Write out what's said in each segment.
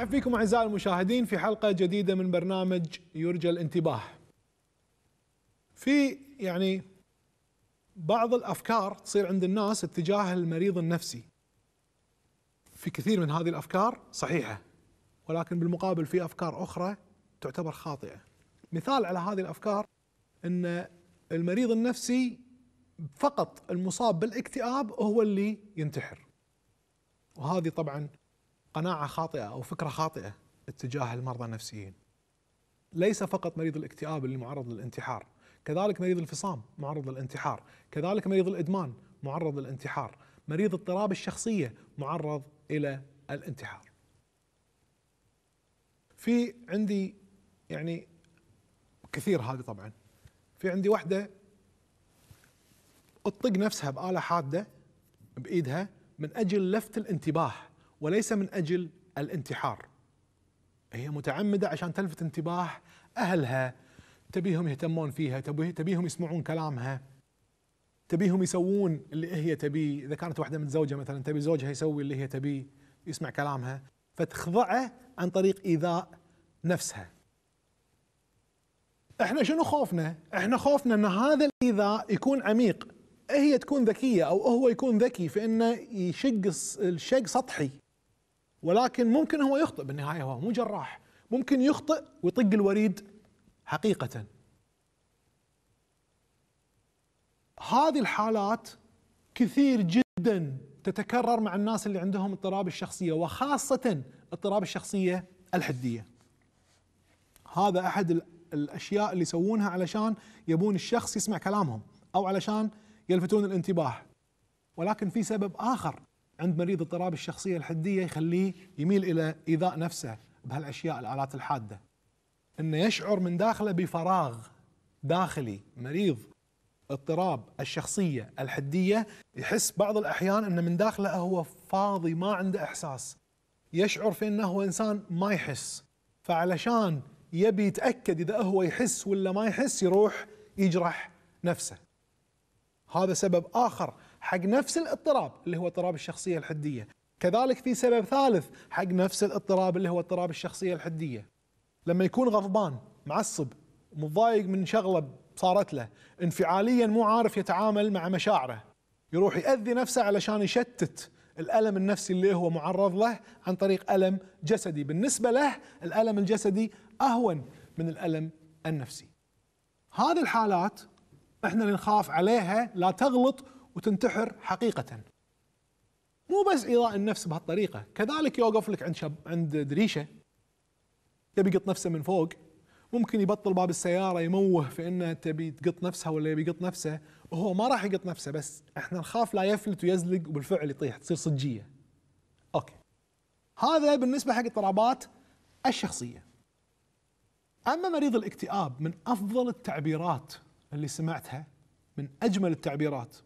نرحب فيكم اعزائي المشاهدين في حلقه جديده من برنامج يرجى الانتباه. في يعني بعض الافكار تصير عند الناس اتجاه المريض النفسي. في كثير من هذه الافكار صحيحه ولكن بالمقابل في افكار اخرى تعتبر خاطئه. مثال على هذه الافكار ان المريض النفسي فقط المصاب بالاكتئاب هو اللي ينتحر. وهذه طبعا قناعه خاطئه او فكره خاطئه اتجاه المرضى النفسيين. ليس فقط مريض الاكتئاب اللي معرض للانتحار، كذلك مريض الفصام معرض للانتحار، كذلك مريض الادمان معرض للانتحار، مريض اضطراب الشخصيه معرض الى الانتحار. في عندي يعني كثير هذه طبعا. في عندي واحده تطق نفسها باله حاده بايدها من اجل لفت الانتباه وليس من اجل الانتحار هي متعمده عشان تلفت انتباه اهلها تبيهم يهتمون فيها تبيهم يسمعون كلامها تبيهم يسوون اللي هي تبيه اذا كانت واحده متزوجه مثلا تبي زوجها يسوي اللي هي تبيه يسمع كلامها فتخضعه عن طريق ايذاء نفسها احنا شنو خوفنا احنا خوفنا ان هذا الايذاء يكون عميق هي تكون ذكيه او هو يكون ذكي في انه يشق الشق سطحي ولكن ممكن هو يخطئ بالنهايه هو مو جراح ممكن يخطئ ويطق الوريد حقيقه هذه الحالات كثير جدا تتكرر مع الناس اللي عندهم اضطراب الشخصيه وخاصه اضطراب الشخصيه الحديه هذا احد الاشياء اللي يسوونها علشان يبون الشخص يسمع كلامهم او علشان يلفتون الانتباه ولكن في سبب اخر عند مريض اضطراب الشخصية الحدية يخليه يميل إلى إيذاء نفسه بهالأشياء الآلات الحادة أنه يشعر من داخله بفراغ داخلي مريض اضطراب الشخصية الحدية يحس بعض الأحيان أنه من داخله هو فاضي ما عنده إحساس يشعر في أنه هو إنسان ما يحس فعلشان يبي يتأكد إذا هو يحس ولا ما يحس يروح يجرح نفسه هذا سبب آخر حق نفس الاضطراب اللي هو اضطراب الشخصيه الحديه كذلك في سبب ثالث حق نفس الاضطراب اللي هو اضطراب الشخصيه الحديه لما يكون غضبان معصب متضايق من شغله صارت له انفعاليا مو عارف يتعامل مع مشاعره يروح يأذي نفسه علشان يشتت الألم النفسي اللي هو معرض له عن طريق ألم جسدي بالنسبة له الألم الجسدي أهون من الألم النفسي هذه الحالات احنا اللي نخاف عليها لا تغلط وتنتحر حقيقة مو بس إيضاء النفس بهالطريقة كذلك يوقف لك عند شب عند دريشة تبي يقط نفسه من فوق ممكن يبطل باب السيارة يموه في انه تبي تقط نفسها ولا يبي يقط نفسه وهو ما راح يقط نفسه بس احنا نخاف لا يفلت ويزلق وبالفعل يطيح تصير صجية اوكي هذا بالنسبة حق اضطرابات الشخصية اما مريض الاكتئاب من افضل التعبيرات اللي سمعتها من اجمل التعبيرات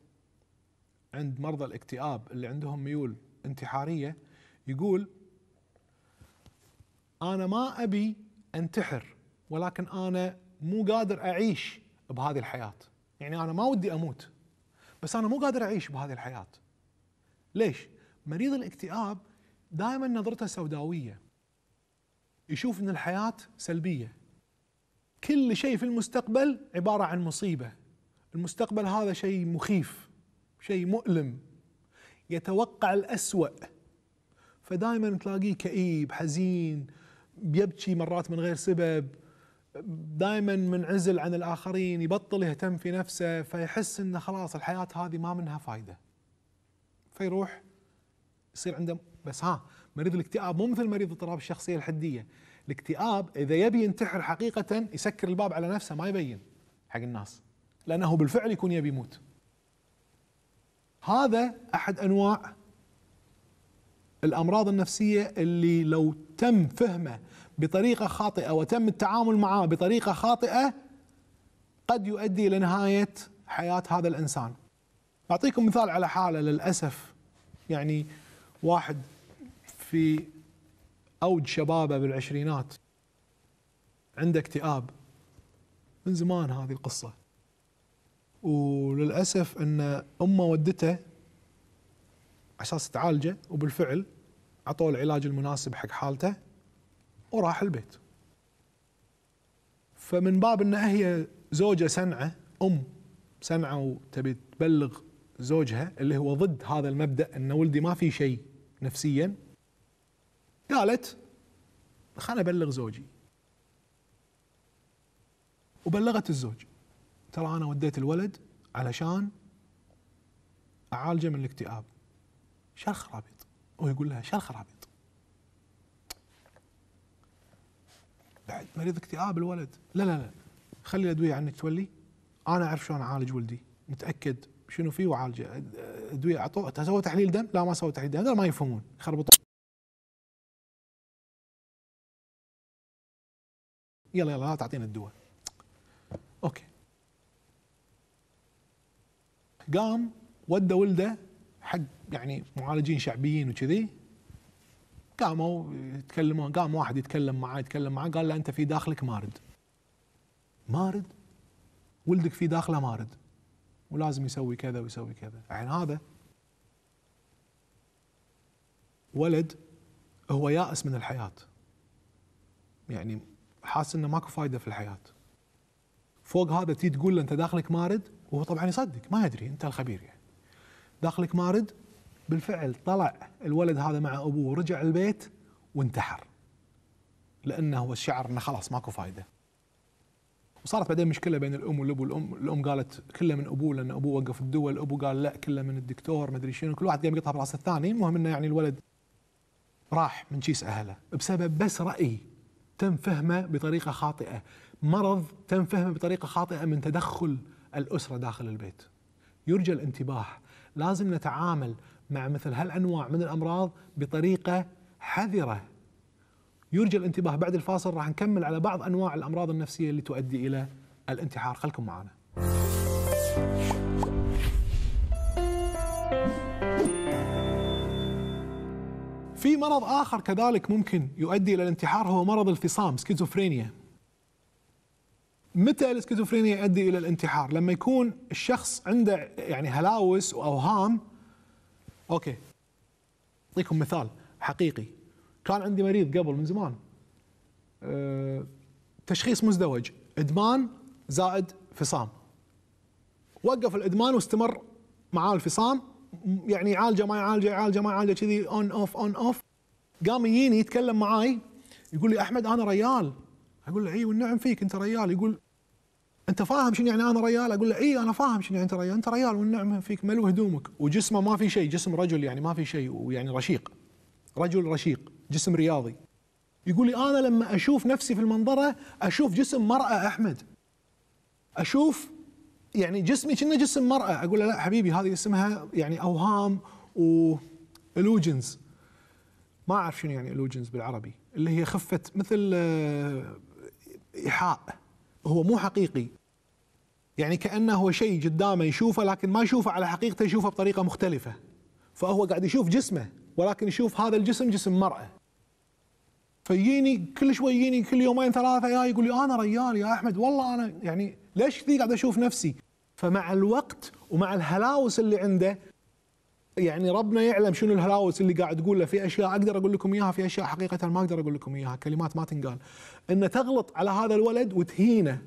عند مرضى الاكتئاب اللي عندهم ميول انتحاريه يقول انا ما ابي انتحر ولكن انا مو قادر اعيش بهذه الحياه، يعني انا ما ودي اموت بس انا مو قادر اعيش بهذه الحياه. ليش؟ مريض الاكتئاب دائما نظرته سوداويه. يشوف ان الحياه سلبيه. كل شيء في المستقبل عباره عن مصيبه. المستقبل هذا شيء مخيف. شيء مؤلم يتوقع الأسوأ فدائما تلاقيه كئيب حزين يبكي مرات من غير سبب دائما منعزل عن الآخرين يبطل يهتم في نفسه فيحس أنه خلاص الحياة هذه ما منها فايدة فيروح يصير عنده بس ها مريض الاكتئاب مو مثل مريض اضطراب الشخصية الحدية الاكتئاب إذا يبي ينتحر حقيقة يسكر الباب على نفسه ما يبين حق الناس لأنه بالفعل يكون يبي يموت هذا احد انواع الامراض النفسيه اللي لو تم فهمه بطريقه خاطئه وتم التعامل معه بطريقه خاطئه قد يؤدي الى نهايه حياه هذا الانسان. اعطيكم مثال على حاله للاسف يعني واحد في اوج شبابه بالعشرينات عنده اكتئاب من زمان هذه القصه و وللاسف ان امه ودته عشان تعالجه وبالفعل عطوه العلاج المناسب حق حالته وراح البيت فمن باب انها هي زوجه سنعه ام سنعه وتبي تبلغ زوجها اللي هو ضد هذا المبدا ان ولدي ما في شيء نفسيا قالت خلنا ابلغ زوجي وبلغت الزوج ترى انا وديت الولد علشان اعالجه من الاكتئاب شال خرابيط ويقول لها شال خرابيط بعد مريض اكتئاب الولد لا لا لا خلي الادويه عنك تولي انا اعرف شلون اعالج ولدي متاكد شنو فيه وعالجه ادويه اعطوه سوى تحليل دم لا ما سوى تحليل دم هذول ما يفهمون يخربطون يلا يلا لا تعطينا الدواء اوكي قام ودى ولده حق يعني معالجين شعبيين وكذي قاموا يتكلمون قام واحد يتكلم معاه يتكلم معاه قال له انت في داخلك مارد مارد ولدك في داخله مارد ولازم يسوي كذا ويسوي كذا يعني هذا ولد هو يائس من الحياه يعني حاس انه ماكو فايده في الحياه فوق هذا تي تقول له انت داخلك مارد وهو طبعا يصدق ما يدري انت الخبير يعني داخلك مارد بالفعل طلع الولد هذا مع ابوه ورجع البيت وانتحر لانه هو الشعر انه خلاص ماكو فايده وصارت بعدين مشكله بين الام والاب والام الام قالت كله من ابوه لان ابوه وقف الدول ابوه قال لا كله من الدكتور ما ادري شنو كل واحد قام يقطع براس الثاني المهم انه يعني الولد راح من كيس اهله بسبب بس راي تم فهمه بطريقه خاطئه مرض تم فهمه بطريقة خاطئة من تدخل الأسرة داخل البيت يرجى الانتباه لازم نتعامل مع مثل هالأنواع من الأمراض بطريقة حذرة يرجى الانتباه بعد الفاصل راح نكمل على بعض أنواع الأمراض النفسية اللي تؤدي إلى الانتحار خلكم معنا في مرض آخر كذلك ممكن يؤدي إلى الانتحار هو مرض الفصام سكيزوفرينيا متى الاسكيزوفرينيا يؤدي الى الانتحار؟ لما يكون الشخص عنده يعني هلاوس واوهام اوكي اعطيكم مثال حقيقي كان عندي مريض قبل من زمان أه تشخيص مزدوج ادمان زائد فصام وقف الادمان واستمر معاه الفصام يعني يعالجه ما يعالجه يعالجه ما يعالجه كذي اون اوف اون اوف قام يجيني يتكلم معاي يقول لي احمد انا ريال اقول له اي والنعم فيك انت ريال يقول انت فاهم شنو يعني انا ريال اقول له اي انا فاهم شنو يعني انت ريال انت ريال والنعم فيك ملو هدومك وجسمه ما في شيء جسم رجل يعني ما في شيء ويعني رشيق رجل رشيق جسم رياضي يقول لي انا لما اشوف نفسي في المنظره اشوف جسم مراه احمد اشوف يعني جسمي كأنه جسم مراه اقول له لا حبيبي هذه اسمها يعني اوهام و illusions ما اعرف شنو يعني illusions بالعربي اللي هي خفه مثل آه, إيحاء هو مو حقيقي يعني كأنه هو شيء قدامه يشوفه لكن ما يشوفه على حقيقته يشوفه بطريقة مختلفة فهو قاعد يشوف جسمه ولكن يشوف هذا الجسم جسم مرأة فيجيني كل شوي يجيني كل يومين ثلاثة يا يقول لي أنا ريال يا أحمد والله أنا يعني ليش كذي قاعد أشوف نفسي فمع الوقت ومع الهلاوس اللي عنده يعني ربنا يعلم شنو الهلاوس اللي قاعد تقوله في اشياء اقدر اقول لكم اياها في اشياء حقيقه ما اقدر اقول لكم اياها كلمات ما تنقال ان تغلط على هذا الولد وتهينه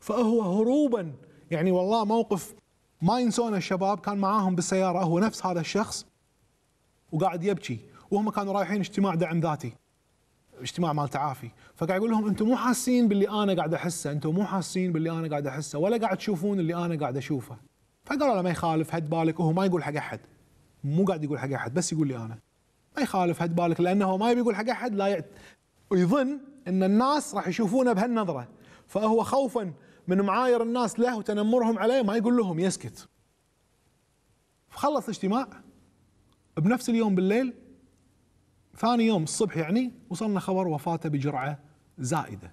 فهو هروبا يعني والله موقف ما ينسونه الشباب كان معاهم بالسياره هو نفس هذا الشخص وقاعد يبكي وهم كانوا رايحين اجتماع دعم ذاتي اجتماع مال تعافي فقاعد يقول لهم انتم مو حاسين باللي انا قاعد احسه انتم مو حاسين باللي انا قاعد احسه ولا قاعد تشوفون اللي انا قاعد اشوفه فقالوا له ما يخالف هد بالك وهو ما يقول حق احد مو قاعد يقول حق احد بس يقول لي انا ما يخالف هد بالك لانه هو ما يبي يقول حق احد لا يعت... يظن ان الناس راح يشوفونه بهالنظره فهو خوفا من معاير الناس له وتنمرهم عليه ما يقول لهم يسكت فخلص الاجتماع بنفس اليوم بالليل ثاني يوم الصبح يعني وصلنا خبر وفاته بجرعه زائده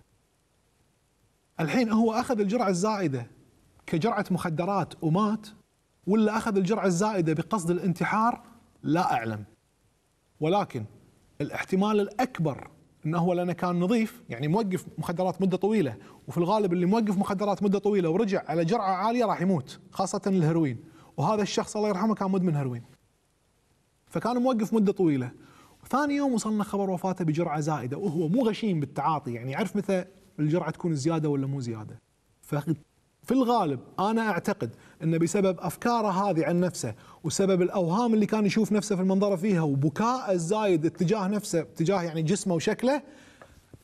الحين هو اخذ الجرعه الزائده كجرعه مخدرات ومات ولا أخذ الجرعة الزائدة بقصد الانتحار لا أعلم ولكن الاحتمال الأكبر انه هو لانه كان نظيف يعني موقف مخدرات مده طويله وفي الغالب اللي موقف مخدرات مده طويله ورجع على جرعه عاليه راح يموت خاصه الهروين وهذا الشخص الله يرحمه كان مدمن هروين فكان موقف مده طويله ثاني يوم وصلنا خبر وفاته بجرعه زائده وهو مو غشيم بالتعاطي يعني يعرف متى الجرعه تكون زياده ولا مو زياده في الغالب انا اعتقد انه بسبب افكاره هذه عن نفسه وسبب الاوهام اللي كان يشوف نفسه في المنظره فيها وبكاء الزايد اتجاه نفسه اتجاه يعني جسمه وشكله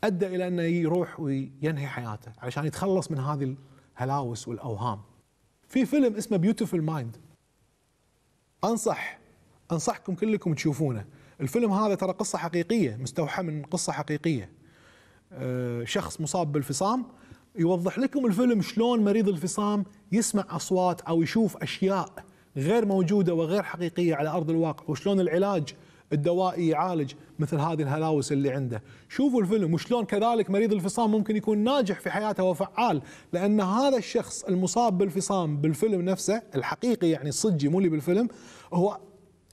ادى الى انه يروح وينهي حياته علشان يتخلص من هذه الهلاوس والاوهام. في فيلم اسمه بيوتيفول مايند انصح انصحكم كلكم تشوفونه، الفيلم هذا ترى قصه حقيقيه مستوحى من قصه حقيقيه. أه، شخص مصاب بالفصام يوضح لكم الفيلم شلون مريض الفصام يسمع اصوات او يشوف اشياء غير موجوده وغير حقيقيه على ارض الواقع وشلون العلاج الدوائي يعالج مثل هذه الهلاوس اللي عنده شوفوا الفيلم وشلون كذلك مريض الفصام ممكن يكون ناجح في حياته وفعال لأن هذا الشخص المصاب بالفصام بالفيلم نفسه الحقيقي يعني صدقي مو اللي بالفيلم هو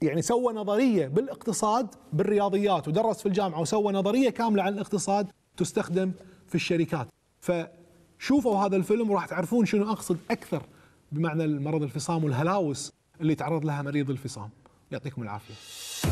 يعني سوى نظرية بالاقتصاد بالرياضيات ودرس في الجامعة وسوى نظرية كاملة عن الاقتصاد تستخدم في الشركات ف شوفوا هذا الفيلم وراح تعرفون شنو اقصد اكثر بمعنى المرض الفصام والهلاوس اللي تعرض لها مريض الفصام يعطيكم العافيه